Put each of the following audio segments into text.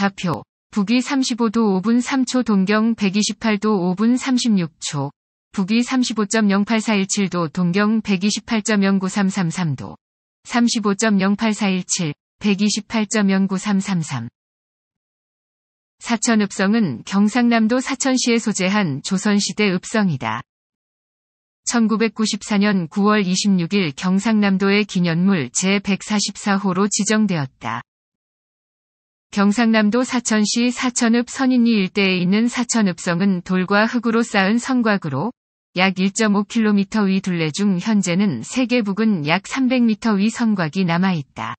좌표, 북위 35도 5분 3초 동경 128도 5분 36초, 북위 35.08417도 동경 128.09333도, 35.08417, 128.09333. 사천읍성은 경상남도 사천시에 소재한 조선시대 읍성이다. 1994년 9월 26일 경상남도의 기념물 제144호로 지정되었다. 경상남도 사천시 사천읍 선인리 일대에 있는 사천읍성은 돌과 흙으로 쌓은 성곽으로 약 1.5km 위 둘레 중 현재는 세계 북은 약 300m 위 성곽이 남아있다.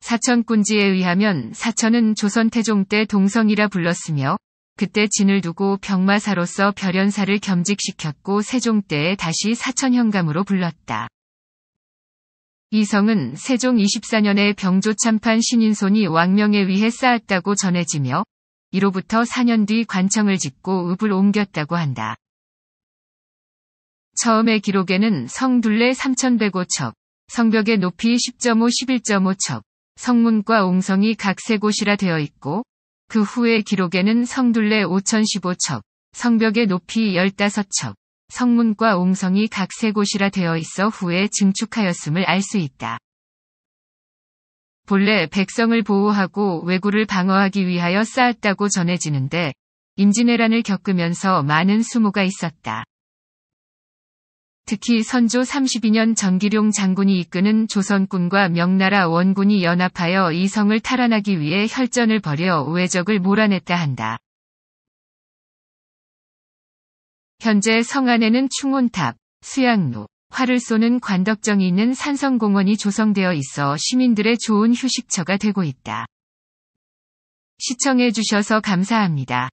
사천꾼지에 의하면 사천은 조선 태종 때 동성이라 불렀으며 그때 진을 두고 병마사로서 별연사를 겸직시켰고 세종 때에 다시 사천현감으로 불렀다. 이성은 세종 24년에 병조 참판 신인손이 왕명에 의해 쌓았다고 전해지며 이로부터 4년 뒤 관청을 짓고 읍을 옮겼다고 한다. 처음의 기록에는 성 둘레 3,105척, 성벽의 높이 10.5, 11.5척, 성문과 옹성이 각 세 곳이라 되어 있고 그 후의 기록에는 성 둘레 5,015척, 성벽의 높이 15척, 성문과 웅성이각 세곳이라 되어 있어 후에 증축하였음을 알 수 있다. 본래 백성을 보호하고 왜구를 방어하기 위하여 쌓았다고 전해지는데 임진왜란을 겪으면서 많은 수모가 있었다. 특히 선조 32년 전기룡 장군이 이끄는 조선군과 명나라 원군이 연합하여 이성을 탈환하기 위해 혈전을 벌여 왜적을 몰아냈다 한다. 현재 성 안에는 충혼탑 수양로, 활을 쏘는 관덕정이 있는 산성공원이 조성되어 있어 시민들의 좋은 휴식처가 되고 있다. 시청해주셔서 감사합니다.